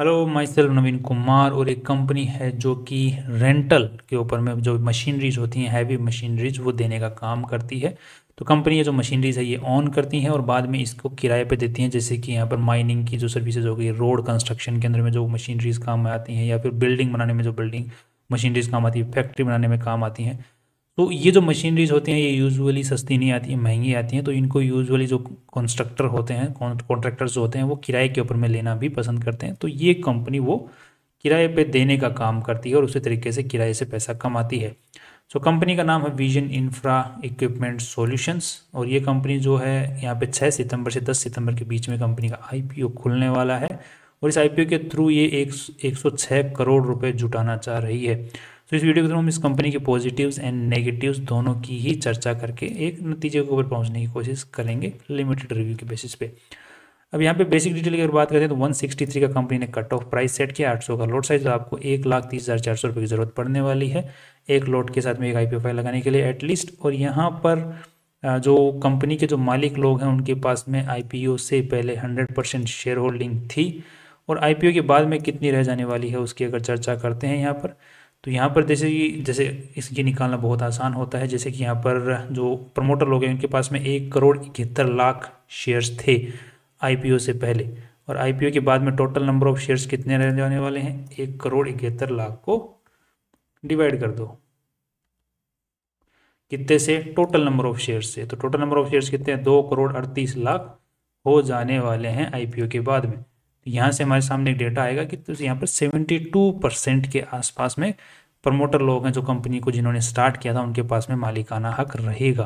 hello myself Naveen Kumar और एक company है जो कि रेंटल के ऊपर में जो मशीनरीज होती हैं हैवी मशीनरीज वो देने का काम करती है तो कंपनी ये जो मशीनरीज है ये ऑन करती हैं और बाद में इसको किराए पे देती हैं जैसे कि यहाँ पर माइनिंग की जो सर्विसेज हो गई रोड कंस्ट्रक्शन के अंदर में जो मशीनरीज काम आती हैं या फिर बिल्डिंग बनाने में जो बिल्डिंग मशीनरीज काम आती है फैक्ट्री बनाने में काम आती हैं तो ये जो मशीनरीज होती हैं ये यूजुअली सस्ती नहीं आती है महंगी आती हैं तो इनको यूजुअली जो कंस्ट्रक्टर होते हैं कॉन्ट्रैक्टर्स होते हैं वो किराए के ऊपर में लेना भी पसंद करते हैं तो ये कंपनी वो किराए पे देने का काम करती है और उसी तरीके से किराए से पैसा कमाती है सो so, कंपनी का नाम है विजन इंफ्रा इक्विपमेंट सोल्यूशंस और ये कंपनी जो है यहाँ पर छः सितंबर से दस सितंबर के बीच में कंपनी का आई खुलने वाला है और इस आई के थ्रू ये एक करोड़ रुपये जुटाना चाह रही है तो इस वीडियो के थ्रू हम इस कंपनी के पॉजिटिव्स एंड नेगेटिव्स दोनों की ही चर्चा करके एक नतीजे के ऊपर पहुंचने की कोशिश करेंगे लिमिटेड रिव्यू के बेसिस पे अब यहाँ पे बेसिक डिटेल की अगर बात करें तो 163 का कंपनी ने कट ऑफ प्राइस सेट किया 800 का लोड साइज तो आपको एक लाख तीस हज़ार चार सौ रुपये की ज़रूरत पड़ने वाली है एक लोड के साथ में एक आई फाइल लगाने के लिए एटलीस्ट और यहाँ पर जो कंपनी के जो मालिक लोग हैं उनके पास में आई से पहले हंड्रेड परसेंट शेयर होल्डिंग थी और आई के बाद में कितनी रह जाने वाली है उसकी अगर चर्चा करते हैं यहाँ पर तो यहाँ पर जैसे कि जैसे इस ये निकालना बहुत आसान होता है जैसे कि यहाँ पर जो प्रमोटर लोग हैं उनके पास में एक करोड़ इकहत्तर लाख शेयर्स थे आईपीओ से पहले और आईपीओ के बाद में टोटल नंबर ऑफ शेयर्स कितने रह जाने वाले हैं एक करोड़ इकहत्तर लाख को डिवाइड कर दो कितने से टोटल नंबर ऑफ शेयर्स से तो टोटल नंबर ऑफ शेयर्स कितने हैं दो करोड़ अड़तीस लाख हो जाने वाले हैं आईपीओ के बाद में तो यहाँ से हमारे सामने एक डेटा आएगा कि तो यहाँ पर 72 परसेंट के आसपास में प्रमोटर लोग हैं जो कंपनी को जिन्होंने स्टार्ट किया था उनके पास में मालिकाना हक रहेगा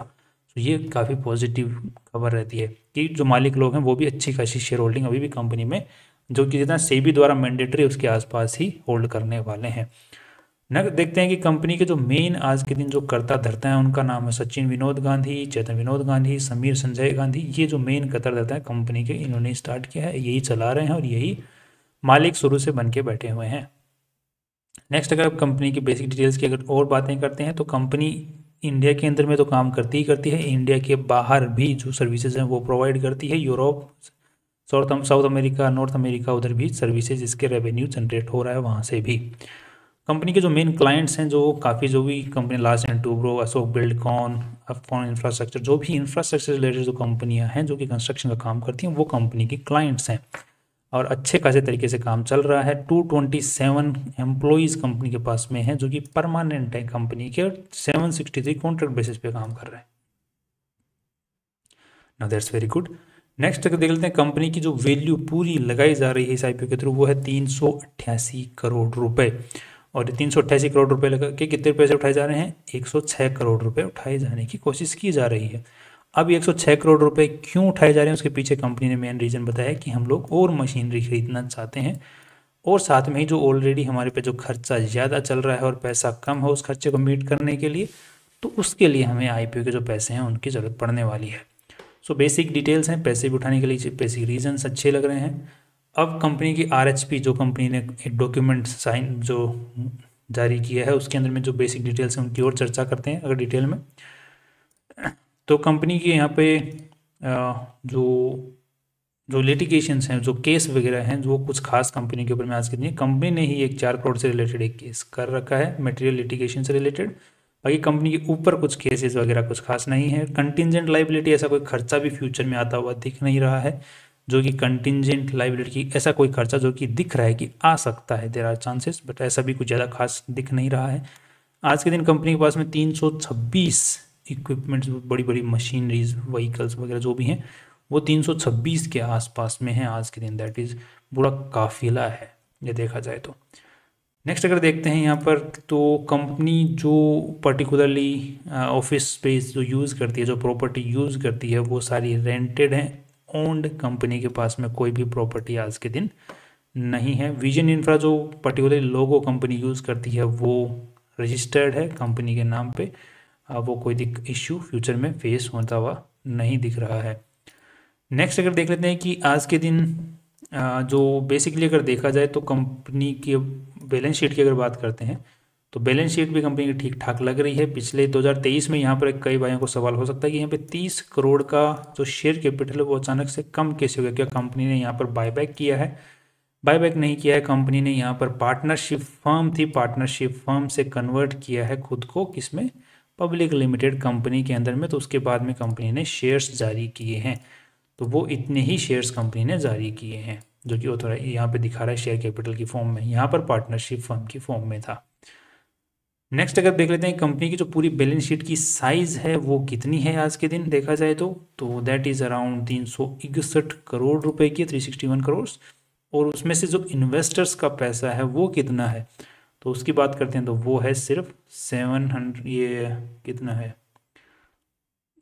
तो ये काफ़ी पॉजिटिव खबर रहती है कि जो मालिक लोग हैं वो भी अच्छी खासी शेयर होल्डिंग अभी भी कंपनी में जो कि जितना सेबी द्वारा मैंडेटरी उसके आसपास ही होल्ड करने वाले हैं नेक्स्ट देखते हैं कि कंपनी के जो मेन आज के दिन जो कर्ता धरता है उनका नाम है सचिन विनोद गांधी चेतन विनोद गांधी समीर संजय गांधी ये जो मेन कर्ता धरता है कंपनी के इन्होंने स्टार्ट किया है यही चला रहे हैं और यही मालिक शुरू से बन के बैठे हुए हैं नेक्स्ट अगर आप कंपनी की बेसिक डिटेल्स की अगर और बातें करते हैं तो कंपनी इंडिया के अंदर में तो काम करती ही करती है इंडिया के बाहर भी जो सर्विसेज हैं वो प्रोवाइड करती है Europe South South America North America उधर भी सर्विसेज इसके रेवेन्यू जनरेट हो रहा है वहाँ से भी कंपनी के जो मेन क्लाइंट्स हैं जो काफ़ी जो भी company Larsen and Toubro Ashoka Buildcon Afcons infrastructure जो भी इंफ्रास्ट्रक्चर रिलेटेड जो कंपनियां हैं जो कि कंस्ट्रक्शन का काम करती हैं वो कंपनी के क्लाइंट्स हैं और अच्छे खासे तरीके से काम चल रहा है 227 एम्प्लॉयज़ कंपनी के पास में हैं जो कि परमानेंट है कंपनी के और थ्री कॉन्ट्रैक्ट बेसिस पे काम कर रहे हैं now that's very good next देख लेते हैं कंपनी की जो वैल्यू पूरी लगाई जा रही है इस आईपीओ के थ्रू वो है तीन करोड़ रुपए और तीन सौ अट्ठासी करोड़ रुपए लगा के कितने पैसे उठाए जा रहे हैं एक सौ छः करोड़ रुपए उठाए जाने की कोशिश की जा रही है अब एक सौ छः करोड़ रुपए क्यों उठाए जा रहे हैं उसके पीछे कंपनी ने मेन रीज़न बताया कि हम लोग और मशीनरी खरीदना चाहते हैं और साथ में ही जो ऑलरेडी हमारे पे जो खर्चा ज़्यादा चल रहा है और पैसा कम हो उस खर्चे को मीट करने के लिए तो उसके लिए हमें आई के जो पैसे हैं उनकी ज़रूरत पड़ने वाली है सो बेसिक डिटेल्स हैं पैसे भी उठाने के लिए बेसिक रीजन्स अच्छे लग रहे हैं अब कंपनी की आर जो कंपनी ने एक डॉक्यूमेंट साइन जो जारी किया है उसके अंदर में जो बेसिक डिटेल्स हैं उनकी और चर्चा करते हैं अगर डिटेल में तो कंपनी के यहाँ पे जो जो लिटिगेशन हैं जो केस वगैरह हैं जो कुछ खास कंपनी के ऊपर मैं आज कर है कंपनी ने ही एक चार करोड़ से रिलेटेड एक केस कर रखा है मटेरियल लिटिगेशन से रिलेटेड बाकी कंपनी के ऊपर कुछ केसेस वगैरह कुछ खास नहीं है कंटिजेंट लाइबिलिटी ऐसा कोई खर्चा भी फ्यूचर में आता हुआ दिख नहीं रहा है जो कि कंटिजेंट लाइबिलिटी ऐसा कोई खर्चा जो कि दिख रहा है कि आ सकता है देर आर चांसेस बट ऐसा भी कुछ ज़्यादा खास दिख नहीं रहा है आज के दिन कंपनी के पास में तीन सौ छब्बीस इक्विपमेंट्स बड़ी बड़ी मशीनरीज व्हीकल्स वगैरह जो भी हैं वो तीन सौ छब्बीस के आसपास में हैं आज के दिन दैट इज़ बुरा काफिला है ये देखा जाए तो नेक्स्ट अगर देखते हैं यहाँ पर तो कंपनी जो पर्टिकुलरली ऑफिस स्पेस जो यूज़ करती है जो प्रॉपर्टी यूज़ करती है वो सारी रेंटेड हैं ओन्ड कंपनी के पास में कोई भी प्रॉपर्टी आज के दिन नहीं है विजन इंफ्रा जो पर्टिकुलर लोगो कंपनी यूज़ करती है वो रजिस्टर्ड है कंपनी के नाम पे वो कोई इश्यू फ्यूचर में फेस होता हुआ नहीं दिख रहा है नेक्स्ट अगर देख लेते हैं कि आज के दिन जो बेसिकली अगर देखा जाए तो कंपनी के बैलेंस शीट की अगर बात करते हैं तो बैलेंस शीट भी कंपनी की ठीक ठाक लग रही है पिछले 2023 में यहाँ पर कई भाइयों को सवाल हो सकता है कि यहाँ पे 30 करोड़ का जो शेयर कैपिटल है वो अचानक से कम कैसे हो गया क्या कंपनी ने यहाँ पर बायबैक किया है बायबैक नहीं किया है कंपनी ने यहाँ पर पार्टनरशिप फर्म थी पार्टनरशिप फर्म से कन्वर्ट किया है खुद को किसमें पब्लिक लिमिटेड कंपनी के अंदर में तो उसके बाद में कंपनी ने शेयर्स जारी किए हैं तो वो इतने ही शेयर्स कंपनी ने जारी किए हैं जो कि थोड़ा यहाँ पे दिखा रहा है शेयर कैपिटल की फॉर्म में यहाँ पर पार्टनरशिप फर्म की फॉर्म में था नेक्स्ट अगर देख लेते हैं कंपनी की जो पूरी बैलेंस शीट की साइज़ है वो कितनी है आज के दिन देखा जाए तो तो दैट इज़ अराउंड तीन सौ इकसठ करोड़ रुपए की थ्री करोड़ और उसमें से जो इन्वेस्टर्स का पैसा है वो कितना है तो उसकी बात करते हैं तो वो है सिर्फ सेवन ये कितना है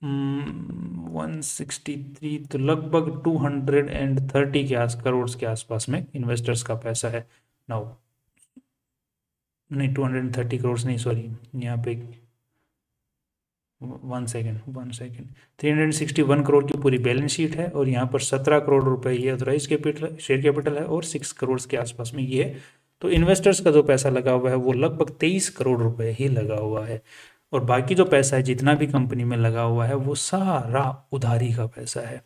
वन हम्म, तो लगभग टू हंड्रेड एंड थर्टी के आस करोड़ के आसपास में इन्वेस्टर्स का पैसा है नाउ नहीं two hundred and thirty crore नहीं सॉरी यहाँ पे one second one second three hundred sixty one crore की पूरी बैलेंस शीट है और यहाँ पर सत्रह करोड़ रुपए ये अथोराइज कैपिटल शेयर कैपिटल है और सिक्स करोड़ के आसपास में ये है तो इन्वेस्टर्स का जो पैसा लगा हुआ है वो लगभग तेईस करोड़ रुपए ही लगा हुआ है और बाकी जो पैसा है जितना भी कंपनी में लगा हुआ है वो सारा उधारी का पैसा है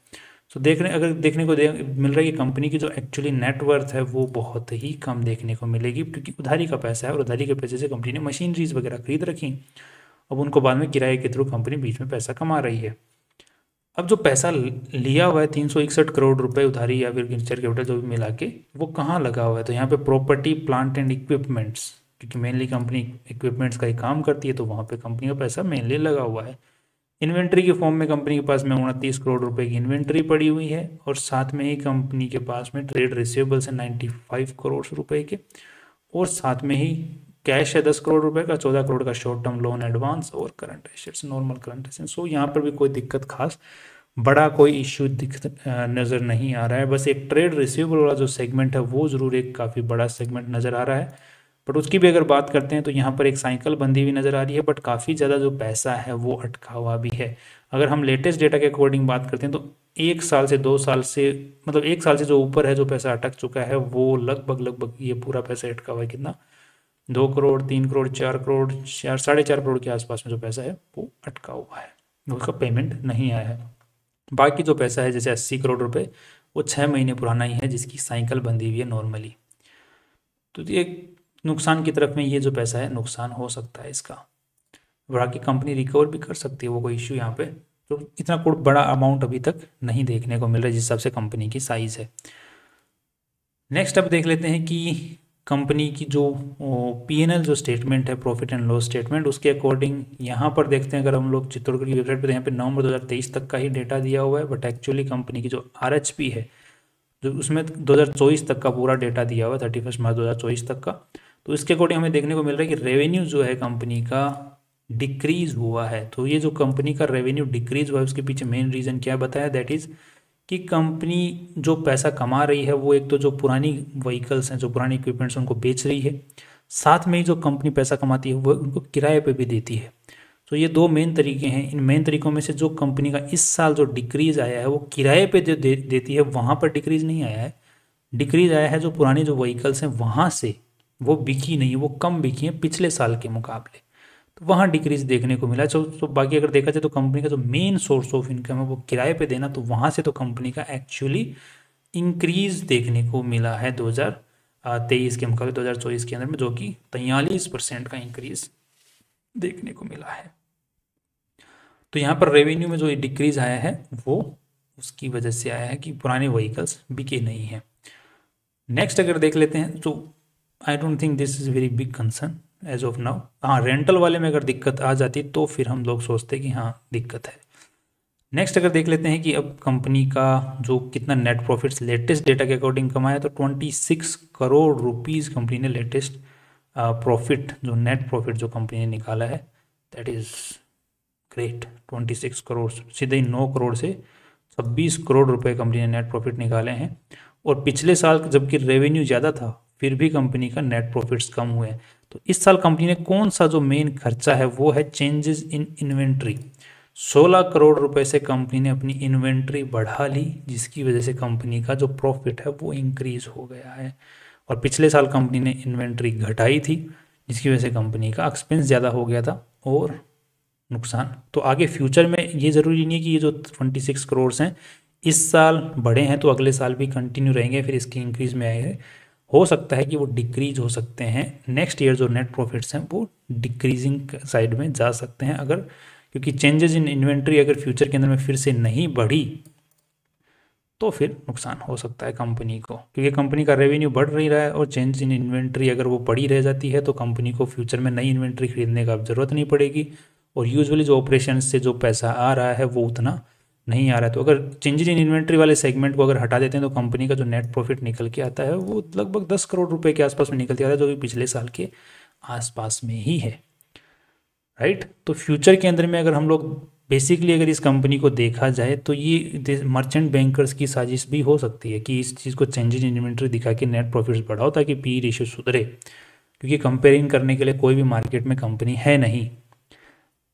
सो देख रहे अगर देखने को दे, मिल रहा है कि कंपनी की जो एक्चुअली नेटवर्थ है वो बहुत ही कम देखने को मिलेगी क्योंकि उधारी का पैसा है और उधारी के पैसे से कंपनी ने मशीनरीज वगैरह खरीद रखी अब उनको बाद में किराए के थ्रू कंपनी बीच में पैसा कमा रही है अब जो पैसा लिया हुआ है तीन सौ इकसठ करोड़ रुपए उधारी या फिर वेंचर कैपिटल जो भी मिला के वो कहाँ लगा हुआ है तो यहाँ पे प्रॉपर्टी प्लांट एंड इक्विपमेंट्स क्योंकि मेनली कंपनी इक्विपमेंट्स का ही काम करती है तो वहाँ पे कंपनी का पैसा मेनली लगा हुआ है इन्वेंट्री के फॉर्म में कंपनी के पास में उनतीस करोड़ रुपए की इन्वेंट्री पड़ी हुई है और साथ में ही कंपनी के पास में ट्रेड रिसिवेबल्स है नाइन्टी फाइव करोड़ रुपए के और साथ में ही कैश है दस करोड़ रुपए का चौदह करोड़ का शॉर्ट टर्म लोन एडवांस और current assets normal current assets so यहाँ पर भी कोई दिक्कत खास बड़ा कोई इश्यू दिख नज़र नहीं आ रहा है बस एक ट्रेड रिसीवेबल वाला जो सेगमेंट है वो ज़रूर एक काफ़ी बड़ा सेगमेंट नज़र आ रहा है बट उसकी भी अगर बात करते हैं तो यहाँ पर एक साइकिल बंधी हुई नज़र आ रही है बट काफ़ी ज़्यादा जो पैसा है वो अटका हुआ भी है अगर हम लेटेस्ट डेटा के अकॉर्डिंग बात करते हैं तो एक साल से दो साल से मतलब एक साल से जो ऊपर है जो पैसा अटक चुका है वो लगभग लगभग ये पूरा पैसा अटका हुआ है कितना दो करोड़ तीन करोड़ चार करोड़ चार साढ़े चार करोड़ के आसपास में जो पैसा है वो अटका हुआ है उसका पेमेंट नहीं आया है बाकी जो पैसा है जैसे अस्सी करोड़ रुपए वो छः महीने पुराना ही है जिसकी साइकिल बंधी हुई है नॉर्मली तो ये नुकसान की तरफ में ये जो पैसा है नुकसान हो सकता है इसका बाकी कंपनी रिकवर भी कर सकती है वो कोई इशू यहाँ पे तो इतना कोई बड़ा अमाउंट अभी तक नहीं देखने को मिल रहा है जिस हिसाब से कंपनी की साइज़ है नेक्स्ट अब देख लेते हैं कि कंपनी की जो एल जो स्टेटमेंट है प्रॉफिट एंड लॉस स्टेटमेंट उसके अकॉर्डिंग यहाँ पर देखते हैं अगर हम लोग चित्तौड़गढ़ की वेबसाइट पर यहाँ पे नवंबर 2023 तक का ही डेटा दिया हुआ है बट एक्चुअली कंपनी की जो पी है जो उसमें 2024 तक का पूरा डेटा दिया हुआ है थर्टी मार्च चौबीस तक का तो इसके अकॉर्डिंग हमें देखने को मिल रहा है कि रेवेन्यू जो है कंपनी का डिक्रीज हुआ है तो ये जो कंपनी का रेवेन्यू डिक्रीज हुआ है उसके पीछे मेन रीज़न क्या बताया दैट इज़ कि कंपनी जो पैसा कमा रही है वो एक तो जो पुरानी व्हीकल्स हैं जो पुराने इक्विपमेंट्स उनको बेच रही है साथ में ही जो कंपनी पैसा कमाती है वो उनको किराए पे भी देती है तो ये दो मेन तरीके हैं इन मेन तरीकों में से जो कंपनी का इस साल जो डिक्रीज आया है वो किराए पे जो दे, देती है वहाँ पर डिक्रीज नहीं आया है डिक्रीज आया है जो पुराने जो व्हीकल्स हैं वहाँ से वो बिकी नहीं वो कम बिकी है पिछले साल के मुकाबले तो वहाँ डिक्रीज देखने को मिला जो तो बाकी अगर देखा जाए तो कंपनी का जो मेन सोर्स ऑफ इनकम है वो किराए पे देना तो वहाँ से तो कंपनी का एक्चुअली इंक्रीज देखने को मिला है 2023 के मुकाबले 2024 के अंदर में जो कि तैयलीस परसेंट का इंक्रीज देखने को मिला है तो यहाँ पर रेवेन्यू में जो डिक्रीज आया है वो उसकी वजह से आया है कि पुराने व्हीकल्स बिके नहीं हैं नेक्स्ट अगर देख लेते हैं तो I don't think this is very big concern as of now हाँ रेंटल वाले में अगर दिक्कत आ जाती तो फिर हम लोग सोचते कि हाँ दिक्कत है नेक्स्ट अगर देख लेते हैं कि अब कंपनी का जो कितना नेट प्रॉफिट्स लेटेस्ट डेटा के अकॉर्डिंग कमाया तो 26 करोड़ रुपीस कंपनी ने लेटेस्ट प्रॉफिट जो नेट प्रॉफिट जो कंपनी ने निकाला है दैट इज़ ग्रेट 26 करोड़ सीधे ही नौ करोड़ से 26 करोड़ रुपए कंपनी ने नेट प्रॉफिट निकाले हैं और पिछले साल जबकि रेवेन्यू ज़्यादा था फिर भी कंपनी का नेट प्रॉफिट्स कम हुए हैं तो इस साल कंपनी ने कौन सा जो मेन खर्चा है वो है चेंजेस इन इन्वेंट्री 16 करोड़ रुपए से कंपनी ने अपनी इन्वेंट्री बढ़ा ली जिसकी वजह से कंपनी का जो प्रॉफिट है वो इंक्रीज हो गया है और पिछले साल कंपनी ने इन्वेंट्री घटाई थी जिसकी वजह से कंपनी का एक्सपेंस ज़्यादा हो गया था और नुकसान तो आगे फ्यूचर में ये ज़रूरी नहीं है कि ये जो ट्वेंटी सिक्स करोड़ हैं इस साल बढ़े हैं तो अगले साल भी कंटिन्यू रहेंगे फिर इसकी इंक्रीज में आएंगे हो सकता है कि वो डिक्रीज हो सकते हैं नेक्स्ट ईयर जो नेट प्रॉफिट्स हैं वो डिक्रीजिंग साइड में जा सकते हैं अगर क्योंकि चेंजेस इन इन्वेंट्री अगर फ्यूचर के अंदर में फिर से नहीं बढ़ी तो फिर नुकसान हो सकता है कंपनी को क्योंकि कंपनी का रेवेन्यू बढ़ रही रहा है और चेंज इन इन्वेंट्री अगर वो पड़ी रह जाती है तो कंपनी को फ्यूचर में नई इन्वेंट्री खरीदने का अब ज़रूरत नहीं पड़ेगी और यूजअली जो ऑपरेशन से जो पैसा आ रहा है वो उतना नहीं आ रहा है तो अगर चेंजेज इन इन्वेंट्री वाले सेगमेंट को अगर हटा देते हैं तो कंपनी का जो नेट प्रॉफिट निकल के आता है वो लगभग दस करोड़ रुपए के आसपास में निकल के आता है जो कि पिछले साल के आसपास में ही है राइट तो फ्यूचर के अंदर में अगर हम लोग बेसिकली अगर इस कंपनी को देखा जाए तो ये मर्चेंट बैंकर्स की साजिश भी हो सकती है कि इस चीज़ को चेंजेज इन इन्वेंट्री दिखा के नेट प्रॉफिट्स बढ़ाओ ताकि पी रेशियो e सुधरे क्योंकि कंपेयरिंग करने के लिए कोई भी मार्केट में कंपनी है नहीं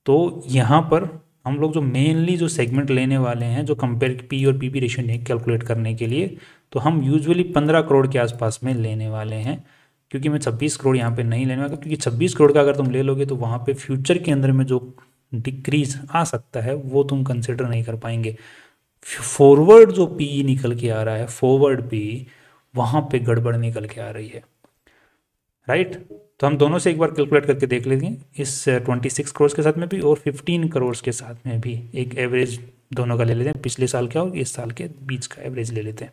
तो यहाँ पर हम लोग जो मेनली जो सेगमेंट लेने वाले हैं जो कंपेयर पी और पी पी रेशियो ने कैलकुलेट करने के लिए तो हम यूजुअली पंद्रह करोड़ के आसपास में लेने वाले हैं क्योंकि मैं छब्बीस करोड़ यहाँ पे नहीं लेने वाला क्योंकि छब्बीस करोड़ का अगर तुम ले लोगे तो वहाँ पे फ्यूचर के अंदर में जो डिक्रीज आ सकता है वो तुम कंसिडर नहीं कर पाएंगे फॉरवर्ड जो पी निकल के आ रहा है फॉरवर्ड पी वहाँ पे गड़बड़ निकल के आ रही है राइट तो हम दोनों से एक बार कैलकुलेट करके देख लेंगे इस ट्वेंटी सिक्स करोड़ के साथ में भी और फिफ्टीन करोड़ के साथ में भी एक एवरेज दोनों का ले लेते हैं पिछले साल का और इस साल के बीच का एवरेज ले लेते हैं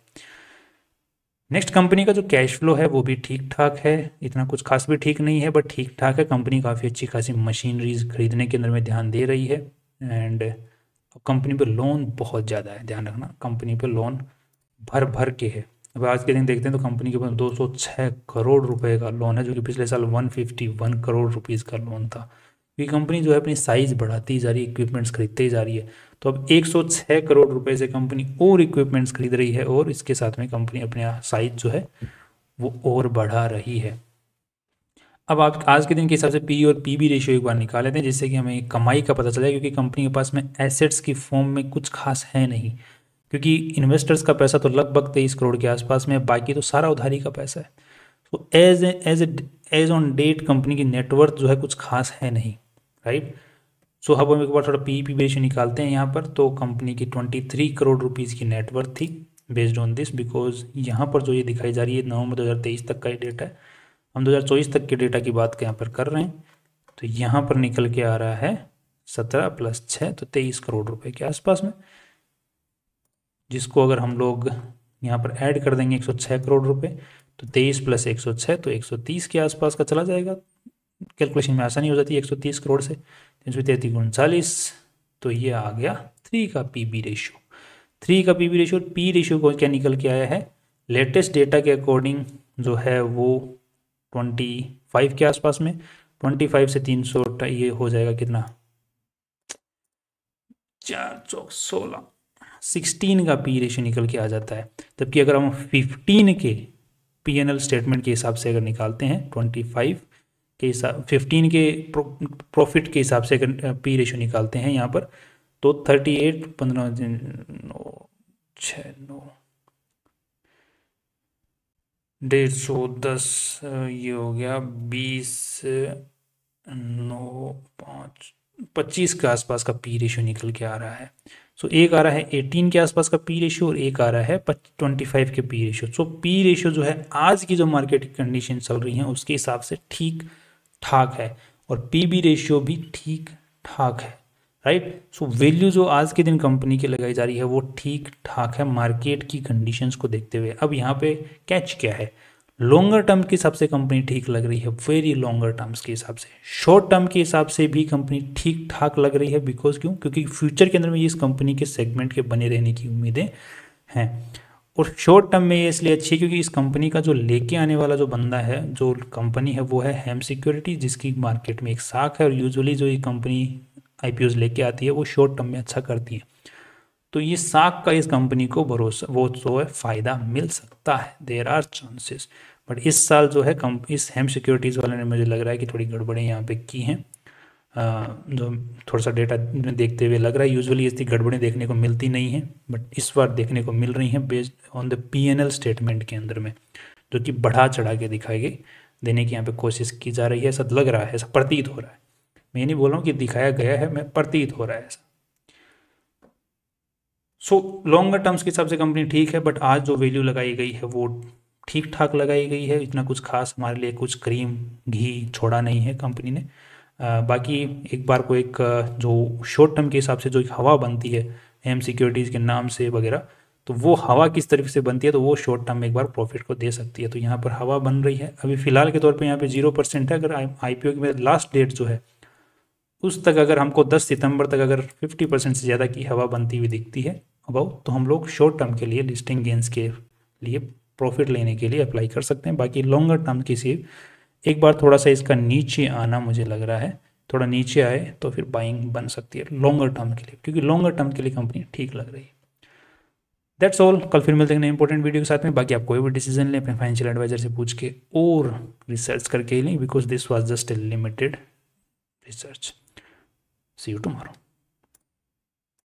नेक्स्ट कंपनी का जो कैश फ्लो है वो भी ठीक ठाक है इतना कुछ खास भी ठीक नहीं है बट ठीक ठाक है कंपनी काफ़ी अच्छी खासी मशीनरीज खरीदने के अंदर में ध्यान दे रही है एंड कंपनी पर लोन बहुत ज़्यादा है ध्यान रखना कंपनी पर लोन भर भर के है अब आज के दिन देखते हैं तो कंपनी के पास 206 करोड़ रुपए का लोन है जो कि पिछले साल 151 करोड़ रुपीज़ का लोन था ये कंपनी जो है अपनी साइज़ बढ़ाती जा रही है इक्विपमेंट्स खरीदते जा रही है तो अब 106 करोड़ रुपए से कंपनी और इक्विपमेंट्स खरीद रही है और इसके साथ में कंपनी अपने साइज़ जो है वो और बढ़ा रही है अब आप आज के दिन के हिसाब से पी e और पी बी रेशियो एक बार निकाल लेते हैं जिससे कि हमें कमाई का पता चला क्योंकि कंपनी के पास में एसेट्स की फॉर्म में कुछ खास है नहीं क्योंकि इन्वेस्टर्स का पैसा तो लगभग तेईस करोड़ के आसपास में बाकी तो सारा उधारी का पैसा है तो as as as on date company की नेटवर्थ जो है कुछ खास है नहीं राइट सो हम एक बार थोड़ा पीपी बेच e निकालते हैं यहाँ पर तो कंपनी की ट्वेंटी थ्री करोड़ रुपीज़ की नेटवर्थ थी बेस्ड ऑन दिस बिकॉज यहाँ पर जो ये दिखाई जा रही है नवंबर दो तक का ये डेटा है हम दो तक के डेटा की बात यहाँ पर कर रहे हैं तो यहाँ पर निकल के आ रहा है सत्रह प्लस छः तो तेईस करोड़ रुपए के आसपास में जिसको अगर हम लोग यहाँ पर ऐड कर देंगे 106 करोड़ रुपए तो 23 प्लस 106 तो 130 के आसपास का चला जाएगा कैलकुलेशन में आसानी हो जाती है 130 करोड़ से तीन सौ तैतीस उनचालीस तो ये आ गया थ्री का पी बी रेशियो थ्री का P B ratio P ratio को क्या निकल के आया है लेटेस्ट डेटा के अकॉर्डिंग जो है वो ट्वेंटी फाइव के आसपास में ट्वेंटी फाइव से तीन सौ ये हो जाएगा कितना चार सौ सोलह सिक्सटीन का पी रेशियो निकल के आ जाता है जबकि अगर हम फिफ्टीन के पी एन एल स्टेटमेंट के हिसाब से अगर निकालते हैं ट्वेंटी फाइव के हिसाब फिफ्टीन के प्रॉफिट के हिसाब से अगर पी रेशियो निकालते हैं यहाँ पर तो थर्टी एट पंद्रह नौ छः नौ डेढ़ सौ दस ये हो गया बीस नौ पाँच पच्चीस के आसपास का पी रेशियो निकल के आ रहा है सो so, एक आ रहा है एटीन के आसपास का पी रेशियो और एक आ रहा है ट्वेंटी फाइव के P ratio so P ratio जो है आज की जो मार्केट कंडीशन चल रही है उसके हिसाब से ठीक ठाक है और पी बी रेशियो भी ठीक ठाक है राइट सो वैल्यू जो आज के दिन कंपनी की लगाई जा रही है वो ठीक ठाक है मार्केट की कंडीशंस को देखते हुए अब यहाँ पे कैच क्या है लॉन्गर टर्म के हिसाब से कंपनी ठीक लग रही है वेरी लॉन्गर टर्म्स के हिसाब से शॉर्ट टर्म के हिसाब से भी कंपनी ठीक ठाक लग रही है बिकॉज क्यों क्योंकि फ्यूचर के अंदर में इस कंपनी के सेगमेंट के बने रहने की उम्मीदें हैं और शॉर्ट टर्म में ये इसलिए अच्छी है क्योंकि इस कंपनी का जो लेके आने वाला जो बंदा है जो कंपनी है वो है हेम सिक्योरिटी जिसकी मार्केट में एक साख है और यूजुअली जो ये कंपनी आई लेके आती है वो शॉर्ट टर्म में अच्छा करती है तो ये साग का इस कंपनी को भरोसा वो जो है फ़ायदा मिल सकता है देर आर चांसेस बट इस साल जो है कम इस हेम सिक्योरिटीज़ वाले ने मुझे लग रहा है कि थोड़ी गड़बड़ें यहाँ पे की हैं जो थोड़ा सा डेटा देखते हुए लग रहा है यूजुअली इसकी गड़बड़ें देखने को मिलती नहीं है बट इस बार देखने को मिल रही हैं based on the P statement के अंदर में जो कि बढ़ा चढ़ा के दिखाई गई देने की यहाँ पे कोशिश की जा रही है ऐसा लग रहा है ऐसा प्रतीत हो रहा है मैं नहीं बोल रहा हूँ कि दिखाया गया है मैं प्रतीत हो रहा है ऐसा सो लॉन्गर टर्म्स के हिसाब से कंपनी ठीक है बट आज जो वैल्यू लगाई गई है वो ठीक ठाक लगाई गई है इतना कुछ खास हमारे लिए कुछ क्रीम घी छोड़ा नहीं है कंपनी ने आ, बाकी एक बार को एक जो शॉर्ट टर्म के हिसाब से जो एक हवा बनती है एम सिक्योरिटीज़ के नाम से वगैरह तो वो हवा किस तरीके से बनती है तो वो शॉर्ट टर्म एक बार प्रॉफिट को दे सकती है तो यहाँ पर हवा बन रही है अभी फ़िलहाल के तौर पे यहाँ पे जीरो परसेंट है अगर आई पी की लास्ट डेट जो है उस तक अगर हमको 10 सितंबर तक अगर 50 परसेंट से ज़्यादा की हवा बनती हुई दिखती है अबाउ तो हम लोग शॉर्ट टर्म के लिए लिस्टिंग गेंस के लिए प्रॉफिट लेने के लिए अप्लाई कर सकते हैं बाकी लॉन्गर टर्म की सिर्फ एक बार थोड़ा सा इसका नीचे आना मुझे लग रहा है थोड़ा नीचे आए तो फिर बाइंग बन सकती है लॉन्गर टर्म के लिए क्योंकि लॉन्गर टर्म के लिए कंपनी ठीक लग रही है दैट्स ऑल कल फिर मिलते हैं इंपॉर्टेंट वीडियो के साथ में बाकी आप कोई भी डिसीजन लें अपने फाइनेंशियल एडवाइजर से पूछ के और रिसर्च करके ही लें because this was just a limited research see you tomorrow